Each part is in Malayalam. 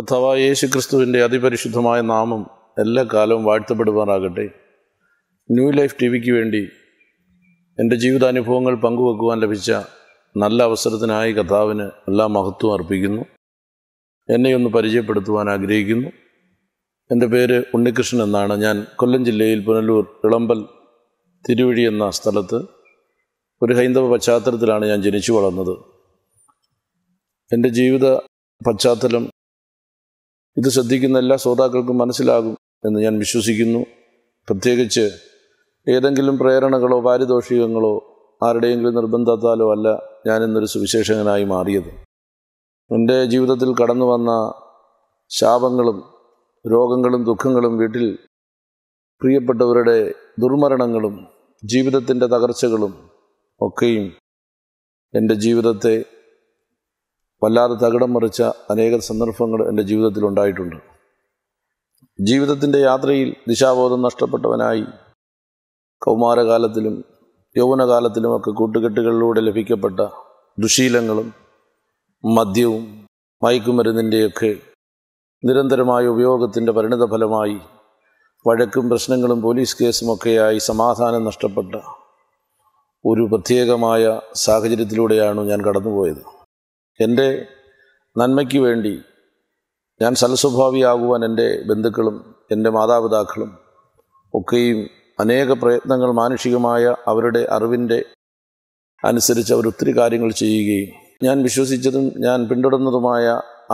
അഥവാ യേശു ക്രിസ്തുവിൻ്റെ അതിപരിശുദ്ധമായ നാമം എല്ലാ കാലവും വാഴ്ത്തപ്പെടുമാറാകട്ടെ ന്യൂ ലൈഫ് ടി വിക്ക് വേണ്ടി എൻ്റെ ജീവിതാനുഭവങ്ങൾ പങ്കുവെക്കുവാൻ ലഭിച്ച നല്ല അവസരത്തിനായി കഥാവിന് എല്ലാ മഹത്വം അർപ്പിക്കുന്നു എന്നെ ഒന്ന് പരിചയപ്പെടുത്തുവാൻ ആഗ്രഹിക്കുന്നു എൻ്റെ പേര് ഉണ്ണികൃഷ്ണൻ എന്നാണ് ഞാൻ കൊല്ലം ജില്ലയിൽ പുനലൂർ ഇളമ്പൽ തിരുവഴി എന്ന സ്ഥലത്ത് ഒരു ഹൈന്ദവ പശ്ചാത്തലത്തിലാണ് ഞാൻ ജനിച്ചു വളർന്നത് എൻ്റെ ജീവിത പശ്ചാത്തലം ഇത് ശ്രദ്ധിക്കുന്ന എല്ലാ ശ്രോതാക്കൾക്കും മനസ്സിലാകും എന്ന് ഞാൻ വിശ്വസിക്കുന്നു പ്രത്യേകിച്ച് ഏതെങ്കിലും പ്രേരണകളോ പാരിതോഷികങ്ങളോ ആരുടെയെങ്കിലും നിർബന്ധത്താലോ അല്ല ഞാനിന്നൊരു സുവിശേഷകനായി മാറിയത് എൻ്റെ ജീവിതത്തിൽ കടന്നു വന്ന ശാപങ്ങളും രോഗങ്ങളും ദുഃഖങ്ങളും വീട്ടിൽ പ്രിയപ്പെട്ടവരുടെ ദുർമരണങ്ങളും ജീവിതത്തിൻ്റെ തകർച്ചകളും ഒക്കെയും എൻ്റെ ജീവിതത്തെ വല്ലാതെ തകിടം മറിച്ച അനേക സന്ദർഭങ്ങൾ എൻ്റെ ജീവിതത്തിൽ ഉണ്ടായിട്ടുണ്ട് ജീവിതത്തിൻ്റെ യാത്രയിൽ ദിശാബോധം നഷ്ടപ്പെട്ടവനായി കൗമാരകാലത്തിലും യൗവനകാലത്തിലുമൊക്കെ കൂട്ടുകെട്ടുകളിലൂടെ ലഭിക്കപ്പെട്ട ദുശീലങ്ങളും മദ്യവും മയക്കുമരുന്നിൻ്റെയൊക്കെ നിരന്തരമായ ഉപയോഗത്തിൻ്റെ പരിണിതഫലമായി വഴക്കും പ്രശ്നങ്ങളും പോലീസ് കേസുമൊക്കെയായി സമാധാനം നഷ്ടപ്പെട്ട ഒരു പ്രത്യേകമായ സാഹചര്യത്തിലൂടെയാണ് ഞാൻ കടന്നുപോയത് എൻ്റെ നന്മയ്ക്ക് വേണ്ടി ഞാൻ സൽസ്വഭാവിയാകുവാൻ എൻ്റെ ബന്ധുക്കളും എൻ്റെ മാതാപിതാക്കളും ഒക്കെയും അനേക പ്രയത്നങ്ങൾ മാനുഷികമായ അവരുടെ അറിവിൻ്റെ അനുസരിച്ച് അവർ ഒത്തിരി കാര്യങ്ങൾ ചെയ്യുകയും ഞാൻ വിശ്വസിച്ചതും ഞാൻ പിന്തുടർന്നതുമായ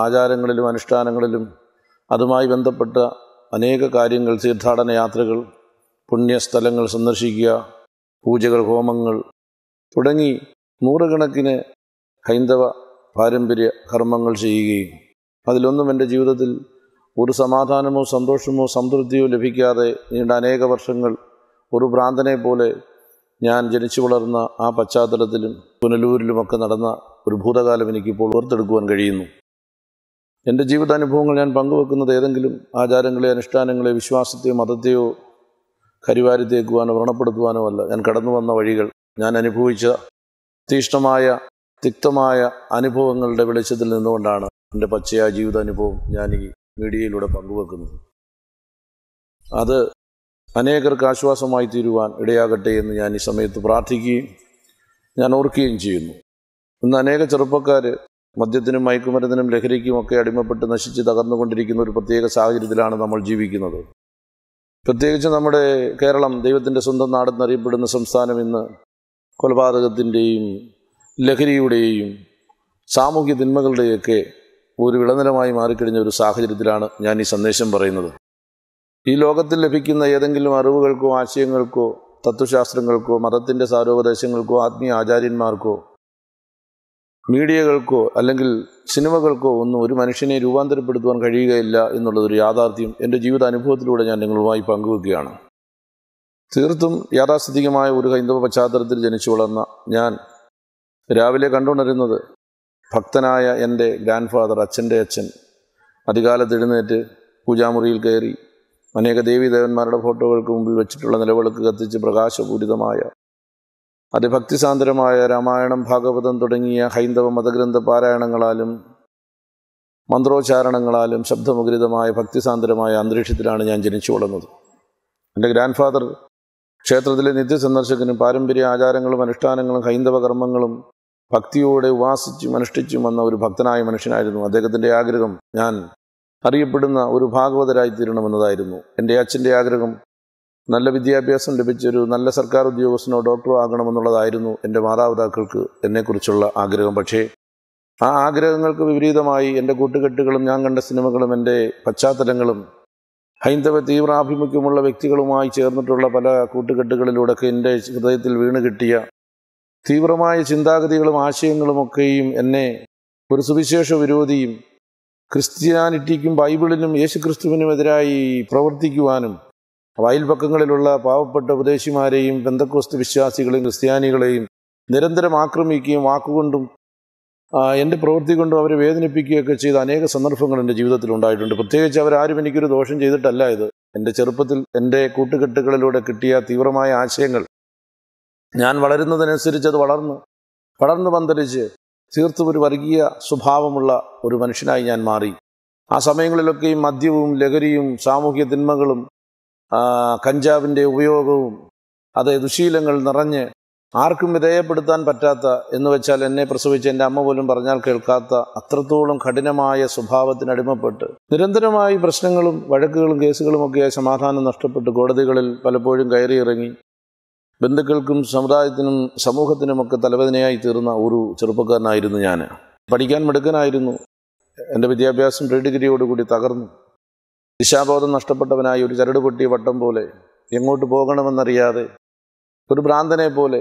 ആചാരങ്ങളിലും അനുഷ്ഠാനങ്ങളിലും അതുമായി ബന്ധപ്പെട്ട അനേക കാര്യങ്ങൾ തീർത്ഥാടന യാത്രകൾ പുണ്യസ്ഥലങ്ങൾ സന്ദർശിക്കുക പൂജകൾ ഹോമങ്ങൾ തുടങ്ങി നൂറുകണക്കിന് ഹൈന്ദവ പാരമ്പര്യ കർമ്മങ്ങൾ ചെയ്യുകയും അതിലൊന്നും എൻ്റെ ജീവിതത്തിൽ ഒരു സമാധാനമോ സന്തോഷമോ സംതൃപ്തിയോ ലഭിക്കാതെ നീണ്ട അനേക വർഷങ്ങൾ ഒരു ഭ്രാന്തനെ പോലെ ഞാൻ ജനിച്ചു വളർന്ന ആ പശ്ചാത്തലത്തിലും പുനലൂരിലുമൊക്കെ നടന്ന ഒരു ഭൂതകാലം എനിക്കിപ്പോൾ ഓർത്തെടുക്കുവാൻ കഴിയുന്നു എൻ്റെ ജീവിതാനുഭവങ്ങൾ ഞാൻ പങ്കുവെക്കുന്നത് ഏതെങ്കിലും ആചാരങ്ങളെ അനുഷ്ഠാനങ്ങളെ വിശ്വാസത്തെയോ മതത്തെയോ കരിവാരിത്തേക്കുവാനോ വ്രണപ്പെടുത്തുവാനോ അല്ല ഞാൻ കടന്നു വന്ന വഴികൾ ഞാൻ അനുഭവിച്ച തീഷ്ണമായ തിക്തമായ അനുഭവങ്ങളുടെ വെളിച്ചത്തിൽ നിന്നുകൊണ്ടാണ് എൻ്റെ പച്ചയായ ജീവിതാനുഭവം ഞാൻ ഈ മീഡിയയിലൂടെ പങ്കുവെക്കുന്നത് അത് അനേകർക്ക് ആശ്വാസമായി തീരുവാൻ ഇടയാകട്ടെ എന്ന് ഞാൻ ഈ സമയത്ത് പ്രാർത്ഥിക്കുകയും ഞാൻ ഓർക്കുകയും ചെയ്യുന്നു ഇന്ന് അനേക ചെറുപ്പക്കാർ മദ്യത്തിനും മയക്കുമരുന്നിനും ഒക്കെ അടിമപ്പെട്ട് നശിച്ച് തകർന്നുകൊണ്ടിരിക്കുന്ന ഒരു പ്രത്യേക സാഹചര്യത്തിലാണ് നമ്മൾ ജീവിക്കുന്നത് പ്രത്യേകിച്ച് നമ്മുടെ കേരളം ദൈവത്തിൻ്റെ സ്വന്തം നാടെന്നറിയപ്പെടുന്ന സംസ്ഥാനം ഇന്ന് കൊലപാതകത്തിൻ്റെയും ലഹരിയുടെയും സാമൂഹ്യ തിന്മകളുടെയൊക്കെ ഒരു വിളനിലമായി മാറിക്കഴിഞ്ഞ ഒരു സാഹചര്യത്തിലാണ് ഞാൻ ഈ സന്ദേശം പറയുന്നത് ഈ ലോകത്തിൽ ലഭിക്കുന്ന ഏതെങ്കിലും അറിവുകൾക്കോ ആശയങ്ങൾക്കോ തത്വശാസ്ത്രങ്ങൾക്കോ മതത്തിൻ്റെ സാരോപദേശങ്ങൾക്കോ ആത്മീയ ആചാര്യന്മാർക്കോ മീഡിയകൾക്കോ അല്ലെങ്കിൽ സിനിമകൾക്കോ ഒന്നും ഒരു മനുഷ്യനെ രൂപാന്തരപ്പെടുത്തുവാൻ കഴിയുകയില്ല എന്നുള്ളതൊരു യാഥാർത്ഥ്യം എൻ്റെ ജീവിത അനുഭവത്തിലൂടെ ഞാൻ നിങ്ങളുമായി പങ്കുവെക്കുകയാണ് തീർത്തും യാഥാസ്ഥിതികമായ ഒരു ഹൈന്ദവ പശ്ചാത്തലത്തിൽ ജനിച്ചു വളർന്ന ഞാൻ രാവിലെ കണ്ടുണരുന്നത് ഭക്തനായ എൻ്റെ ഗ്രാൻഡ് ഫാദർ അച്ഛൻ്റെ അച്ഛൻ അധികാലത്ത് എഴുന്നേറ്റ് പൂജാമുറിയിൽ കയറി അനേക ദേവീദേവന്മാരുടെ ഫോട്ടോകൾക്ക് മുമ്പിൽ വെച്ചിട്ടുള്ള നിലവിളക്ക് കത്തിച്ച് പ്രകാശപൂരിതമായ അതിഭക്തിസാന്ദ്രമായ രാമായണം ഭാഗവതം തുടങ്ങിയ ഹൈന്ദവ മതഗ്രന്ഥ പാരായണങ്ങളാലും മന്ത്രോച്ചാരണങ്ങളാലും ശബ്ദമുഖരിതമായ ഭക്തിസാന്ദ്രമായ അന്തരീക്ഷത്തിലാണ് ഞാൻ ജനിച്ചു വളർന്നത് എൻ്റെ ഗ്രാൻഡ് ഫാദർ ക്ഷേത്രത്തിലെ നിത്യസന്ദർശകനും പാരമ്പര്യ ആചാരങ്ങളും അനുഷ്ഠാനങ്ങളും ഹൈന്ദവ കർമ്മങ്ങളും ഭക്തിയോടെ ഉപാസിച്ചും അനുഷ്ഠിച്ചും വന്ന ഒരു ഭക്തനായ മനുഷ്യനായിരുന്നു അദ്ദേഹത്തിൻ്റെ ആഗ്രഹം ഞാൻ അറിയപ്പെടുന്ന ഒരു ഭാഗവതരായി തീരണമെന്നതായിരുന്നു എൻ്റെ അച്ഛൻ്റെ ആഗ്രഹം നല്ല വിദ്യാഭ്യാസം ലഭിച്ചൊരു നല്ല സർക്കാർ ഉദ്യോഗസ്ഥനോ ഡോക്ടറോ ആകണമെന്നുള്ളതായിരുന്നു എൻ്റെ മാതാപിതാക്കൾക്ക് എന്നെക്കുറിച്ചുള്ള ആഗ്രഹം പക്ഷേ ആ ആഗ്രഹങ്ങൾക്ക് വിപരീതമായി എൻ്റെ കൂട്ടുകെട്ടുകളും ഞാൻ കണ്ട സിനിമകളും എൻ്റെ പശ്ചാത്തലങ്ങളും ഹൈന്ദവ തീവ്രാഭിമുഖ്യമുള്ള വ്യക്തികളുമായി ചേർന്നിട്ടുള്ള പല കൂട്ടുകെട്ടുകളിലൂടെയൊക്കെ എൻ്റെ ഹൃദയത്തിൽ വീണ് കിട്ടിയ തീവ്രമായ ചിന്താഗതികളും ആശയങ്ങളുമൊക്കെയും എന്നെ ഒരു സുവിശേഷ വിരോധിയും ക്രിസ്ത്യാനിറ്റിക്കും ബൈബിളിനും യേശുക്രിസ്തുവിനുമെതിരായി പ്രവർത്തിക്കുവാനും അയൽപക്കങ്ങളിലുള്ള പാവപ്പെട്ട ഉപദേശിമാരെയും ബന്ധക്കോസ്തു വിശ്വാസികളെയും ക്രിസ്ത്യാനികളെയും നിരന്തരം ആക്രമിക്കുകയും വാക്കുകൊണ്ടും എൻ്റെ പ്രവൃത്തി കൊണ്ടും അവരെ വേദനിപ്പിക്കുകയൊക്കെ ചെയ്ത അനേക സന്ദർഭങ്ങൾ എൻ്റെ ജീവിതത്തിൽ ഉണ്ടായിട്ടുണ്ട് പ്രത്യേകിച്ച് അവരാരും എനിക്കൊരു ദോഷം ചെയ്തിട്ടല്ല ഇത് എൻ്റെ ചെറുപ്പത്തിൽ എൻ്റെ കൂട്ടുകെട്ടുകളിലൂടെ കിട്ടിയ തീവ്രമായ ആശയങ്ങൾ ഞാൻ വളരുന്നതിനനുസരിച്ച് അത് വളർന്നു വളർന്നു പന്തലിച്ച് തീർത്തും ഒരു വർഗീയ സ്വഭാവമുള്ള ഒരു മനുഷ്യനായി ഞാൻ മാറി ആ സമയങ്ങളിലൊക്കെയും മദ്യവും ലഹരിയും സാമൂഹ്യ തിന്മകളും കഞ്ചാവിൻ്റെ ഉപയോഗവും അത് ദുശീലങ്ങൾ നിറഞ്ഞ് ആർക്കും വിധേയപ്പെടുത്താൻ പറ്റാത്ത എന്ന് വെച്ചാൽ എന്നെ പ്രസവിച്ച എൻ്റെ അമ്മ പോലും പറഞ്ഞാൽ കേൾക്കാത്ത അത്രത്തോളം കഠിനമായ സ്വഭാവത്തിന് അടിമപ്പെട്ട് നിരന്തരമായി പ്രശ്നങ്ങളും വഴക്കുകളും കേസുകളുമൊക്കെ സമാധാനം നഷ്ടപ്പെട്ട് കോടതികളിൽ പലപ്പോഴും കയറിയിറങ്ങി ബന്ധുക്കൾക്കും സമുദായത്തിനും സമൂഹത്തിനുമൊക്കെ തലവേദനയായി തീർന്ന ഒരു ചെറുപ്പക്കാരനായിരുന്നു ഞാൻ പഠിക്കാൻ മെടുക്കനായിരുന്നു എൻ്റെ വിദ്യാഭ്യാസം പ്രീ ഡിഗ്രിയോടുകൂടി തകർന്നു ദിശാബോധം നഷ്ടപ്പെട്ടവനായി ഒരു ചരട് പൊട്ടിയ വട്ടം പോലെ എങ്ങോട്ട് പോകണമെന്നറിയാതെ ഒരു ഭ്രാന്തനെ പോലെ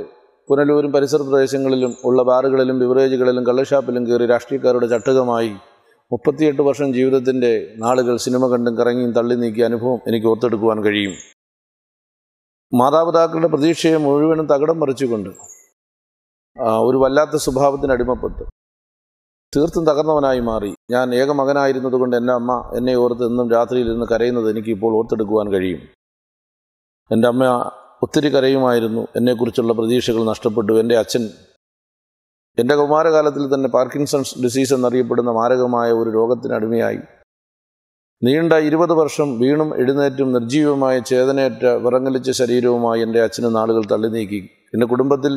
പുനലൂരും പരിസര പ്രദേശങ്ങളിലും ഉള്ള ബാറുകളിലും ബിവറേജുകളിലും കള്ളഷാപ്പിലും കയറി രാഷ്ട്രീയക്കാരുടെ ചട്ടുകമായി മുപ്പത്തിയെട്ട് വർഷം ജീവിതത്തിൻ്റെ നാളുകൾ സിനിമ കണ്ടും കറങ്ങിയും തള്ളി നീക്കിയ അനുഭവം എനിക്ക് ഓർത്തെടുക്കുവാൻ കഴിയും മാതാപിതാക്കളുടെ പ്രതീക്ഷയെ മുഴുവനും തകിടം മറിച്ചുകൊണ്ട് ഒരു വല്ലാത്ത സ്വഭാവത്തിന് അടിമപ്പെട്ടു തീർത്തും തകർന്നവനായി മാറി ഞാൻ ഏകമകനായിരുന്നതുകൊണ്ട് എൻ്റെ അമ്മ എന്നെ ഓർത്ത് എന്നും രാത്രിയിൽ ഇരുന്ന് കരയുന്നത് എനിക്ക് ഇപ്പോൾ ഓർത്തെടുക്കുവാൻ കഴിയും എൻ്റെ അമ്മ ഒത്തിരി കരയുമായിരുന്നു എന്നെക്കുറിച്ചുള്ള പ്രതീക്ഷകൾ നഷ്ടപ്പെട്ടു എൻ്റെ അച്ഛൻ എൻ്റെ കൗമാരകാലത്തിൽ തന്നെ പാർക്കിൻസൺസ് ഡിസീസ് എന്നറിയപ്പെടുന്ന മാരകമായ ഒരു രോഗത്തിന് അടിമയായി നീണ്ട ഇരുപത് വർഷം വീണും എഴുന്നേറ്റും നിർജീവമായ ചേതനേറ്റ വിറങ്ങലിച്ച ശരീരവുമായി എൻ്റെ അച്ഛന് നാളുകൾ തള്ളി നീക്കി എൻ്റെ കുടുംബത്തിൽ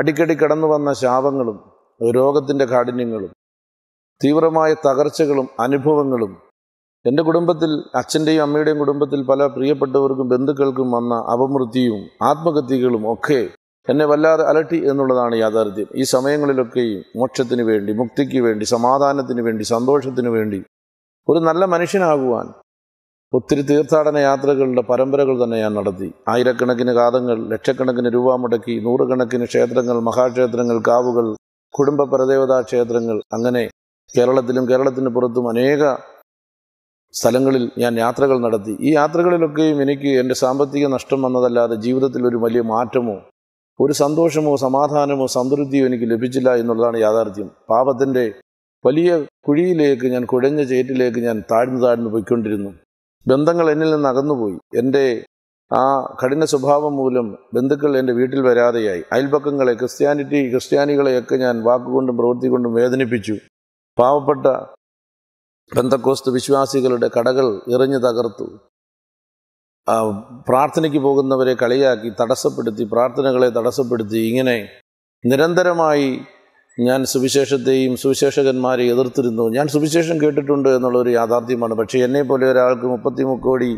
അടിക്കടി കടന്നു വന്ന ശാപങ്ങളും രോഗത്തിൻ്റെ കാഠിന്യങ്ങളും തീവ്രമായ തകർച്ചകളും അനുഭവങ്ങളും എൻ്റെ കുടുംബത്തിൽ അച്ഛൻ്റെയും അമ്മയുടെയും കുടുംബത്തിൽ പല പ്രിയപ്പെട്ടവർക്കും ബന്ധുക്കൾക്കും വന്ന അപമൃത്യുവും ആത്മഹത്യകളും ഒക്കെ എന്നെ വല്ലാതെ അലട്ടി എന്നുള്ളതാണ് യാഥാർത്ഥ്യം ഈ സമയങ്ങളിലൊക്കെയും മോക്ഷത്തിന് വേണ്ടി മുക്തിക്ക് വേണ്ടി സമാധാനത്തിന് വേണ്ടി സന്തോഷത്തിന് വേണ്ടി ഒരു നല്ല മനുഷ്യനാകുവാൻ ഒത്തിരി തീർത്ഥാടന യാത്രകളുടെ പരമ്പരകൾ തന്നെ ഞാൻ നടത്തി ആയിരക്കണക്കിന് കാതങ്ങൾ ലക്ഷക്കണക്കിന് രൂപ മുടക്കി നൂറുകണക്കിന് ക്ഷേത്രങ്ങൾ മഹാക്ഷേത്രങ്ങൾ കാവുകൾ കുടുംബ പരദേവതാ ക്ഷേത്രങ്ങൾ അങ്ങനെ കേരളത്തിലും കേരളത്തിന് പുറത്തും അനേക സ്ഥലങ്ങളിൽ ഞാൻ യാത്രകൾ നടത്തി ഈ യാത്രകളിലൊക്കെയും എനിക്ക് എൻ്റെ സാമ്പത്തിക നഷ്ടം വന്നതല്ലാതെ ജീവിതത്തിൽ ഒരു വലിയ മാറ്റമോ ഒരു സന്തോഷമോ സമാധാനമോ സംതൃപ്തിയോ എനിക്ക് ലഭിച്ചില്ല എന്നുള്ളതാണ് യാഥാർത്ഥ്യം പാപത്തിൻ്റെ വലിയ കുഴിയിലേക്ക് ഞാൻ കുഴഞ്ഞ ചേറ്റിലേക്ക് ഞാൻ താഴ്ന്നു താഴ്ന്നു പോയിക്കൊണ്ടിരുന്നു ബന്ധങ്ങൾ എന്നിൽ നിന്ന് അകന്നുപോയി എൻ്റെ ആ കഠിന സ്വഭാവം മൂലം ബന്ധുക്കൾ എൻ്റെ വീട്ടിൽ വരാതെയായി അയൽപക്കങ്ങളെ ക്രിസ്ത്യാനിറ്റി ക്രിസ്ത്യാനികളെയൊക്കെ ഞാൻ വാക്കുകൊണ്ടും പ്രവൃത്തി കൊണ്ടും വേദനിപ്പിച്ചു പാവപ്പെട്ട ബന്ധക്കോസ്തു വിശ്വാസികളുടെ കടകൾ എറിഞ്ഞു തകർത്തു പ്രാർത്ഥനയ്ക്ക് പോകുന്നവരെ കളിയാക്കി തടസ്സപ്പെടുത്തി പ്രാർത്ഥനകളെ തടസ്സപ്പെടുത്തി ഇങ്ങനെ നിരന്തരമായി ഞാൻ സുവിശേഷത്തെയും സുവിശേഷകന്മാരെ എതിർത്തിരുന്നു ഞാൻ സുവിശേഷം കേട്ടിട്ടുണ്ട് എന്നുള്ളൊരു യാഥാർത്ഥ്യമാണ് പക്ഷേ പോലെ ഒരാൾക്ക് മുപ്പത്തി കോടി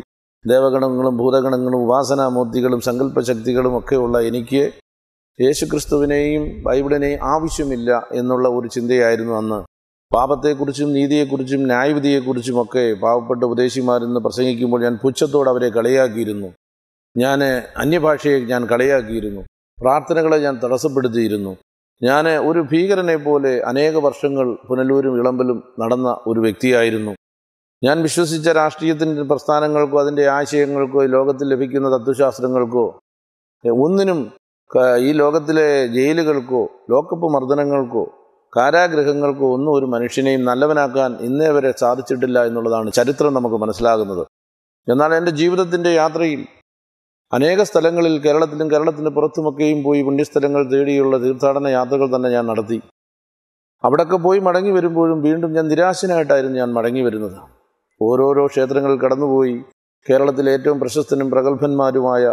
ദേവഗണങ്ങളും ഭൂതഗണങ്ങളും ഉപാസനാമൂർത്തികളും സങ്കല്പശക്തികളും ഒക്കെയുള്ള എനിക്ക് യേശുക്രിസ്തുവിനെയും ബൈബിളിനെയും ആവശ്യമില്ല എന്നുള്ള ഒരു ചിന്തയായിരുന്നു അന്ന് പാപത്തെക്കുറിച്ചും നീതിയെക്കുറിച്ചും ഒക്കെ പാവപ്പെട്ട ഉപദേശിമാരെന്ന് പ്രസംഗിക്കുമ്പോൾ ഞാൻ പുച്ഛത്തോട് അവരെ കളിയാക്കിയിരുന്നു ഞാൻ അന്യഭാഷയെ ഞാൻ കളിയാക്കിയിരുന്നു പ്രാർത്ഥനകളെ ഞാൻ തടസ്സപ്പെടുത്തിയിരുന്നു ഞാൻ ഒരു ഭീകരനെ പോലെ അനേക വർഷങ്ങൾ പുനലൂരും ഇളമ്പലും നടന്ന ഒരു വ്യക്തിയായിരുന്നു ഞാൻ വിശ്വസിച്ച രാഷ്ട്രീയത്തിൻ്റെ പ്രസ്ഥാനങ്ങൾക്കോ അതിൻ്റെ ആശയങ്ങൾക്കോ ലോകത്തിൽ ലഭിക്കുന്ന തത്വശാസ്ത്രങ്ങൾക്കോ ഒന്നിനും ഈ ലോകത്തിലെ ജയിലുകൾക്കോ ലോക്കപ്പ് മർദ്ദനങ്ങൾക്കോ കാരാഗ്രഹങ്ങൾക്കോ ഒന്നും ഒരു മനുഷ്യനെയും നല്ലവനാക്കാൻ ഇന്നേ വരെ സാധിച്ചിട്ടില്ല എന്നുള്ളതാണ് ചരിത്രം നമുക്ക് മനസ്സിലാകുന്നത് എന്നാൽ എൻ്റെ ജീവിതത്തിൻ്റെ യാത്രയിൽ അനേക സ്ഥലങ്ങളിൽ കേരളത്തിലും കേരളത്തിന് പുറത്തുമൊക്കെയും പോയി പുണ്യസ്ഥലങ്ങൾ തേടിയുള്ള തീർത്ഥാടന യാത്രകൾ തന്നെ ഞാൻ നടത്തി അവിടെയൊക്കെ പോയി മടങ്ങി വരുമ്പോഴും വീണ്ടും ഞാൻ നിരാശനായിട്ടായിരുന്നു ഞാൻ മടങ്ങി വരുന്നത് ഓരോരോ ക്ഷേത്രങ്ങൾ കടന്നുപോയി കേരളത്തിലെ ഏറ്റവും പ്രശസ്തനും പ്രഗത്ഭന്മാരുമായ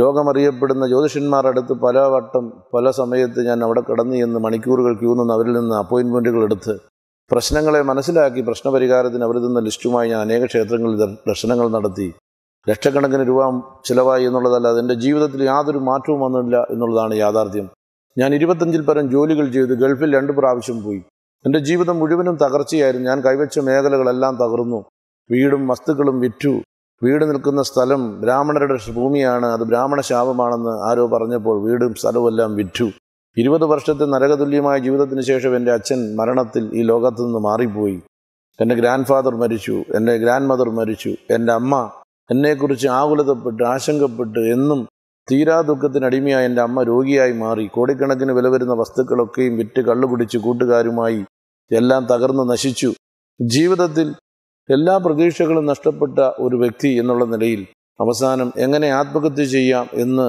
ലോകമറിയപ്പെടുന്ന ജ്യോതിഷന്മാരടുത്ത് പല വട്ടം പല സമയത്ത് ഞാൻ അവിടെ കടന്നു എന്ന് മണിക്കൂറുകൾ ക്യൂ നിന്ന് അവരിൽ നിന്ന് അപ്പോയിൻമെൻറ്റുകൾ എടുത്ത് പ്രശ്നങ്ങളെ മനസ്സിലാക്കി പ്രശ്നപരിഹാരത്തിന് അവരിൽ നിന്ന് ലിസ്റ്റുമായി ഞാൻ അനേക ക്ഷേത്രങ്ങളിൽ ദർശനങ്ങൾ നടത്തി ലക്ഷക്കണക്കിന് രൂപ ചിലവായി എന്നുള്ളതല്ല എൻ്റെ ജീവിതത്തിൽ യാതൊരു മാറ്റവും വന്നില്ല എന്നുള്ളതാണ് യാഥാർത്ഥ്യം ഞാൻ ഇരുപത്തഞ്ചിൽ പരം ജോലികൾ ചെയ്ത് ഗൾഫിൽ രണ്ട് പ്രാവശ്യം പോയി എൻ്റെ ജീവിതം മുഴുവനും തകർച്ചയായിരുന്നു ഞാൻ കൈവച്ച മേഖലകളെല്ലാം തകർന്നു വീടും വസ്തുക്കളും വിറ്റു വീട് നിൽക്കുന്ന സ്ഥലം ബ്രാഹ്മണരുടെ ഭൂമിയാണ് അത് ബ്രാഹ്മണ ശാപമാണെന്ന് ആരോ പറഞ്ഞപ്പോൾ വീടും സ്ഥലവും എല്ലാം വിറ്റു ഇരുപത് വർഷത്തെ നരകതുല്യമായ ജീവിതത്തിന് ശേഷം എൻ്റെ അച്ഛൻ മരണത്തിൽ ഈ ലോകത്തു നിന്ന് മാറിപ്പോയി എൻ്റെ ഗ്രാൻഡ് ഫാദർ മരിച്ചു എൻ്റെ ഗ്രാൻഡ് മദർ മരിച്ചു എൻ്റെ അമ്മ എന്നെക്കുറിച്ച് ആകുലതപ്പെട്ട് ആശങ്കപ്പെട്ട് എന്നും തീരാ ദുഃഖത്തിനടിമയായ എൻ്റെ അമ്മ രോഗിയായി മാറി കോടിക്കണക്കിന് വില വരുന്ന വസ്തുക്കളൊക്കെയും വിറ്റ് കള്ളുകുടിച്ച് കൂട്ടുകാരുമായി എല്ലാം തകർന്നു നശിച്ചു ജീവിതത്തിൽ എല്ലാ പ്രതീക്ഷകളും നഷ്ടപ്പെട്ട ഒരു വ്യക്തി എന്നുള്ള നിലയിൽ അവസാനം എങ്ങനെ ആത്മഹത്യ ചെയ്യാം എന്ന്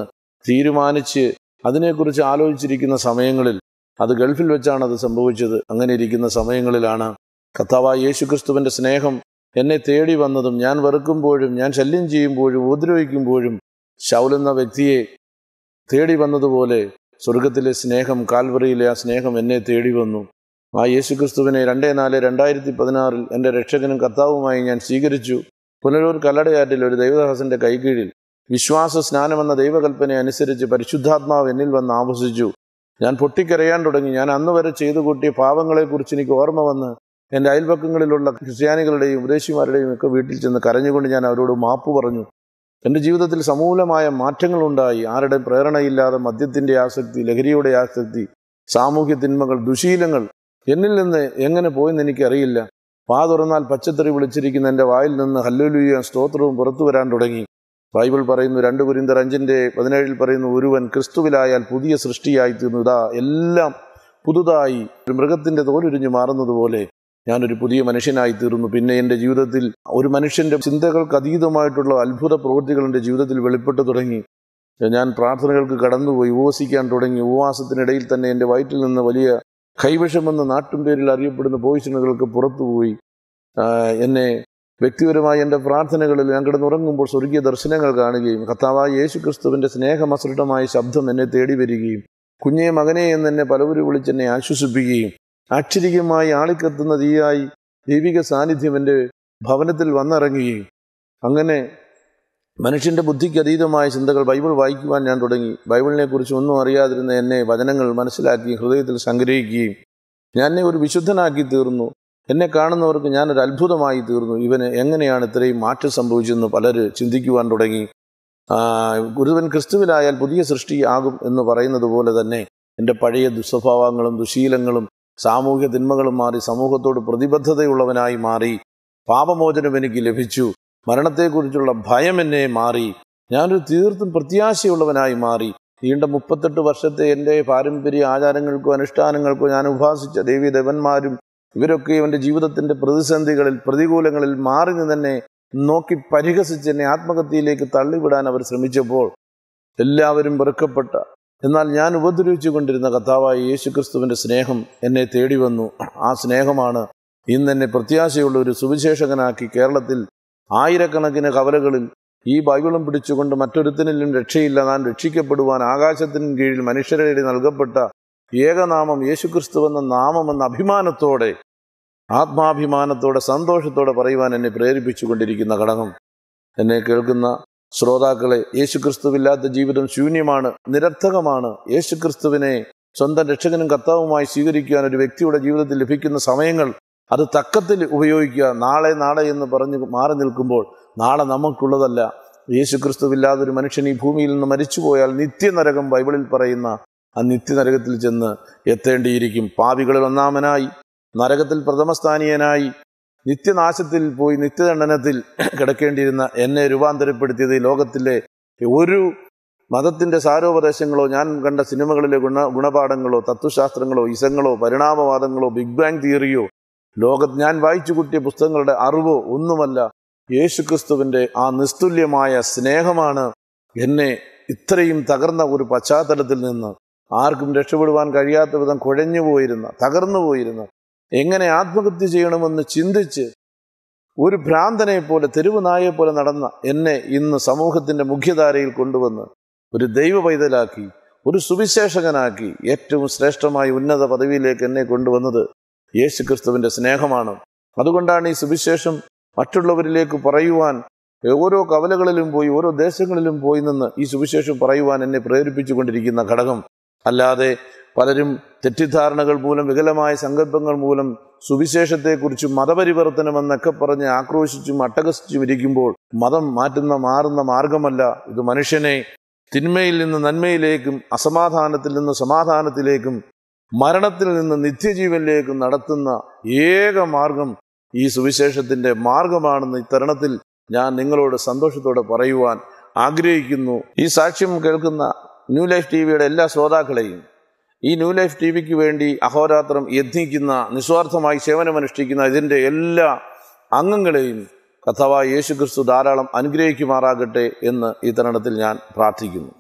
തീരുമാനിച്ച് അതിനെക്കുറിച്ച് ആലോചിച്ചിരിക്കുന്ന സമയങ്ങളിൽ അത് ഗൾഫിൽ വെച്ചാണ് അത് സംഭവിച്ചത് അങ്ങനെ ഇരിക്കുന്ന സമയങ്ങളിലാണ് കർത്താവായ യേശുക്രിസ്തുവിൻ്റെ സ്നേഹം എന്നെ തേടി വന്നതും ഞാൻ വെറുക്കുമ്പോഴും ഞാൻ ശല്യം ചെയ്യുമ്പോഴും ഉപദ്രവിക്കുമ്പോഴും ശൗലെന്ന വ്യക്തിയെ തേടി വന്നതുപോലെ സ്വർഗത്തിലെ സ്നേഹം കാൽവറിയിലെ ആ സ്നേഹം എന്നെ തേടി വന്നു ആ യേശുക്രിസ്തുവിനെ രണ്ടേ നാല് രണ്ടായിരത്തി പതിനാറിൽ എൻ്റെ രക്ഷകനും കർത്താവുമായി ഞാൻ സ്വീകരിച്ചു പുനരൂർ കല്ലടയാറ്റിൽ ഒരു ദൈവദാസൻ്റെ കൈകീഴിൽ വിശ്വാസ സ്നാനമെന്ന ദൈവകൽപ്പന അനുസരിച്ച് പരിശുദ്ധാത്മാവ് എന്നിൽ വന്ന് ആവശ്യിച്ചു ഞാൻ പൊട്ടിക്കരയാൻ തുടങ്ങി ഞാൻ അന്ന് വരെ ചെയ്തു കൂട്ടിയ പാവങ്ങളെക്കുറിച്ച് എനിക്ക് ഓർമ്മ വന്ന് എൻ്റെ അയൽപക്കങ്ങളിലുള്ള ക്രിസ്ത്യാനികളുടെയും ഉപദേശിമാരുടെയും ഒക്കെ വീട്ടിൽ ചെന്ന് കരഞ്ഞുകൊണ്ട് ഞാൻ അവരോട് മാപ്പ് പറഞ്ഞു എൻ്റെ ജീവിതത്തിൽ സമൂലമായ മാറ്റങ്ങളുണ്ടായി ആരുടെ പ്രേരണയില്ലാതെ മദ്യത്തിൻ്റെ ആസക്തി ലഹരിയുടെ ആസക്തി സാമൂഹ്യ തിന്മകൾ ദുശീലങ്ങൾ എന്നിൽ നിന്ന് എങ്ങനെ പോയെന്ന് എനിക്കറിയില്ല പാ തുറന്നാൽ പച്ചത്തറി വിളിച്ചിരിക്കുന്ന എൻ്റെ വായിൽ നിന്ന് ഹല്ലുലുയ സ്തോത്രവും പുറത്തു വരാൻ തുടങ്ങി ബൈബിൾ പറയുന്നു രണ്ട് കുരിന്തർ അഞ്ചിൻ്റെ പതിനേഴിൽ പറയുന്നു ഒരുവൻ ക്രിസ്തുവിലായാൽ പുതിയ സൃഷ്ടിയായി തീർന്നു ഇതാ എല്ലാം പുതുതായി ഒരു മൃഗത്തിൻ്റെ തോലുരിഞ്ഞു മാറുന്നത് പോലെ ഞാനൊരു പുതിയ മനുഷ്യനായി തീർന്നു പിന്നെ എൻ്റെ ജീവിതത്തിൽ ഒരു മനുഷ്യൻ്റെ ചിന്തകൾക്ക് അതീതമായിട്ടുള്ള അത്ഭുത പ്രവൃത്തികൾ എൻ്റെ ജീവിതത്തിൽ വെളിപ്പെട്ട് തുടങ്ങി ഞാൻ പ്രാർത്ഥനകൾക്ക് കടന്നുപോയി ഉപവസിക്കാൻ തുടങ്ങി ഉപവാസത്തിനിടയിൽ തന്നെ എൻ്റെ വയറ്റിൽ നിന്ന് വലിയ കൈവശമെന്ന നാട്ടും പേരിൽ അറിയപ്പെടുന്ന പോയിഷനുകൾക്ക് പുറത്തുപോയി എന്നെ വ്യക്തിപരമായി എൻ്റെ പ്രാർത്ഥനകളിൽ ഞാൻ കിടന്നുറങ്ങുമ്പോൾ സ്വർഗീയ ദർശനങ്ങൾ കാണുകയും കർത്താവായ യേശു ക്രിസ്തുവിൻ്റെ സ്നേഹമസൃഢമായ ശബ്ദം എന്നെ തേടി വരികയും കുഞ്ഞേ മകനെ എന്നെ പലവരും വിളിച്ചെന്നെ ആശ്വസിപ്പിക്കുകയും ആക്ഷരികമായി ആളിക്കത്തുന്ന തീയായി ദൈവിക സാന്നിധ്യം എൻ്റെ ഭവനത്തിൽ വന്നിറങ്ങുകയും അങ്ങനെ മനുഷ്യൻ്റെ ബുദ്ധിക്ക് അതീതമായ ചിന്തകൾ ബൈബിൾ വായിക്കുവാൻ ഞാൻ തുടങ്ങി ബൈബിളിനെക്കുറിച്ച് ഒന്നും അറിയാതിരുന്ന എന്നെ വചനങ്ങൾ മനസ്സിലാക്കി ഹൃദയത്തിൽ സംഗ്രഹിക്കുകയും ഞാൻ എന്നെ ഒരു വിശുദ്ധനാക്കി തീർന്നു എന്നെ കാണുന്നവർക്ക് ഞാനൊരു അത്ഭുതമായി തീർന്നു ഇവന് എങ്ങനെയാണ് ഇത്രയും മാറ്റം സംഭവിച്ചതെന്ന് പലർ ചിന്തിക്കുവാൻ തുടങ്ങി ഗുരുവൻ ക്രിസ്തുവിലായാൽ പുതിയ സൃഷ്ടി ആകും എന്ന് പറയുന്നത് പോലെ തന്നെ എൻ്റെ പഴയ ദുസ്വഭാവങ്ങളും ദുശീലങ്ങളും സാമൂഹ്യ തിന്മകളും മാറി സമൂഹത്തോട് പ്രതിബദ്ധതയുള്ളവനായി മാറി പാപമോചനം എനിക്ക് ലഭിച്ചു മരണത്തെക്കുറിച്ചുള്ള ഭയം എന്നെ മാറി ഞാനൊരു തീർത്തും പ്രത്യാശയുള്ളവനായി മാറി നീണ്ട മുപ്പത്തെട്ട് വർഷത്തെ എൻ്റെ പാരമ്പര്യ ആചാരങ്ങൾക്കോ അനുഷ്ഠാനങ്ങൾക്കോ ഞാൻ ഉപാസിച്ച ദേവന്മാരും ഇവരൊക്കെ എൻ്റെ ജീവിതത്തിൻ്റെ പ്രതിസന്ധികളിൽ പ്രതികൂലങ്ങളിൽ മാറി തന്നെ നോക്കി പരിഹസിച്ച് എന്നെ ആത്മഹത്യയിലേക്ക് തള്ളിവിടാൻ അവർ ശ്രമിച്ചപ്പോൾ എല്ലാവരും വെറുക്കപ്പെട്ട എന്നാൽ ഞാൻ ഉപദ്രവിച്ചു കൊണ്ടിരുന്ന കർത്താവായ യേശുക്രിസ്തുവിൻ്റെ സ്നേഹം എന്നെ തേടി വന്നു ആ സ്നേഹമാണ് ഇന്ന് എന്നെ പ്രത്യാശയുള്ള ഒരു സുവിശേഷകനാക്കി കേരളത്തിൽ ആയിരക്കണക്കിന് കവലകളിൽ ഈ ബൈബിളും പിടിച്ചുകൊണ്ട് മറ്റൊരുത്തിനിലും രക്ഷയില്ല നാം രക്ഷിക്കപ്പെടുവാൻ ആകാശത്തിന് കീഴിൽ മനുഷ്യരേടി നൽകപ്പെട്ട ഏകനാമം യേശുക്രിസ്തു എന്ന നാമമെന്ന അഭിമാനത്തോടെ ആത്മാഭിമാനത്തോടെ സന്തോഷത്തോടെ പറയുവാൻ എന്നെ പ്രേരിപ്പിച്ചു കൊണ്ടിരിക്കുന്ന ഘടകം എന്നെ കേൾക്കുന്ന ശ്രോതാക്കളെ യേശുക്രിസ്തുവില്ലാത്ത ജീവിതം ശൂന്യമാണ് നിരർത്ഥകമാണ് യേശുക്രിസ്തുവിനെ സ്വന്തം രക്ഷകനും കർത്താവുമായി സ്വീകരിക്കുവാൻ ഒരു വ്യക്തിയുടെ ജീവിതത്തിൽ ലഭിക്കുന്ന സമയങ്ങൾ അത് തക്കത്തിൽ ഉപയോഗിക്കുക നാളെ നാളെ എന്ന് പറഞ്ഞ് മാറി നിൽക്കുമ്പോൾ നാളെ നമുക്കുള്ളതല്ല യേശുക്രിസ്തുവില്ലാതൊരു മനുഷ്യൻ ഈ ഭൂമിയിൽ നിന്ന് മരിച്ചുപോയാൽ നിത്യനരകം ബൈബിളിൽ പറയുന്ന ആ നിത്യനരകത്തിൽ ചെന്ന് എത്തേണ്ടിയിരിക്കും പാവികളിൽ ഒന്നാമനായി നരകത്തിൽ പ്രഥമസ്ഥാനീയനായി നിത്യനാശത്തിൽ പോയി നിത്യദണ്ഡനത്തിൽ കിടക്കേണ്ടിയിരുന്ന എന്നെ രൂപാന്തരപ്പെടുത്തിയത് ലോകത്തിലെ ഒരു മതത്തിൻ്റെ സാരോപദേശങ്ങളോ ഞാൻ കണ്ട സിനിമകളിലെ ഗുണ ഗുണപാഠങ്ങളോ തത്വശാസ്ത്രങ്ങളോ ഇസങ്ങളോ പരിണാമവാദങ്ങളോ ബിഗ് ബാങ് തിയറിയോ ലോക ഞാൻ വായിച്ചു കൂട്ടിയ പുസ്തകങ്ങളുടെ അറിവോ ഒന്നുമല്ല യേശുക്രിസ്തുവിൻ്റെ ആ നിസ്തുല്യമായ സ്നേഹമാണ് എന്നെ ഇത്രയും തകർന്ന ഒരു പശ്ചാത്തലത്തിൽ നിന്ന് ആർക്കും രക്ഷപ്പെടുവാൻ കഴിയാത്ത വിധം കുഴഞ്ഞു പോയിരുന്ന തകർന്നു പോയിരുന്ന എങ്ങനെ ആത്മഹത്യ ചെയ്യണമെന്ന് ചിന്തിച്ച് ഒരു ഭ്രാന്തനെ പോലെ തെരുവുനായെ പോലെ നടന്ന എന്നെ ഇന്ന് സമൂഹത്തിൻ്റെ മുഖ്യധാരയിൽ കൊണ്ടുവന്ന് ഒരു ദൈവ പൈതലാക്കി ഒരു സുവിശേഷകനാക്കി ഏറ്റവും ശ്രേഷ്ഠമായ ഉന്നത പദവിയിലേക്ക് എന്നെ കൊണ്ടുവന്നത് യേശു ക്രിസ്തുവിൻ്റെ സ്നേഹമാണ് അതുകൊണ്ടാണ് ഈ സുവിശേഷം മറ്റുള്ളവരിലേക്ക് പറയുവാൻ ഓരോ കവലകളിലും പോയി ഓരോ ദേശങ്ങളിലും പോയി നിന്ന് ഈ സുവിശേഷം പറയുവാൻ എന്നെ പ്രേരിപ്പിച്ചുകൊണ്ടിരിക്കുന്ന ഘടകം അല്ലാതെ പലരും തെറ്റിദ്ധാരണകൾ മൂലം വികലമായ സങ്കല്പങ്ങൾ മൂലം സുവിശേഷത്തെക്കുറിച്ചും മതപരിവർത്തനമെന്നൊക്കെ പറഞ്ഞ് ആക്രോശിച്ചും അട്ടഹസിച്ചും ഇരിക്കുമ്പോൾ മതം മാറ്റുന്ന മാറുന്ന മാർഗമല്ല ഇത് മനുഷ്യനെ തിന്മയിൽ നിന്ന് നന്മയിലേക്കും അസമാധാനത്തിൽ നിന്ന് സമാധാനത്തിലേക്കും മരണത്തിൽ നിന്ന് നിത്യജീവനിലേക്കും നടത്തുന്ന ഏക മാർഗം ഈ സുവിശേഷത്തിൻ്റെ മാർഗമാണെന്ന് ഇത്തരണത്തിൽ ഞാൻ നിങ്ങളോട് സന്തോഷത്തോടെ പറയുവാൻ ആഗ്രഹിക്കുന്നു ഈ സാക്ഷ്യം കേൾക്കുന്ന ന്യൂ ലൈഫ് ടി വിയുടെ എല്ലാ ശ്രോതാക്കളെയും ഈ ന്യൂ ലൈഫ് ടി വിക്ക് വേണ്ടി അഹോരാത്രം യത്നിക്കുന്ന നിസ്വാർത്ഥമായി സേവനമനുഷ്ഠിക്കുന്ന ഇതിൻ്റെ എല്ലാ അംഗങ്ങളെയും കഥവായ യേശു ക്രിസ്തു ധാരാളം അനുഗ്രഹിക്കുമാറാകട്ടെ എന്ന് ഈ തരണത്തിൽ ഞാൻ പ്രാർത്ഥിക്കുന്നു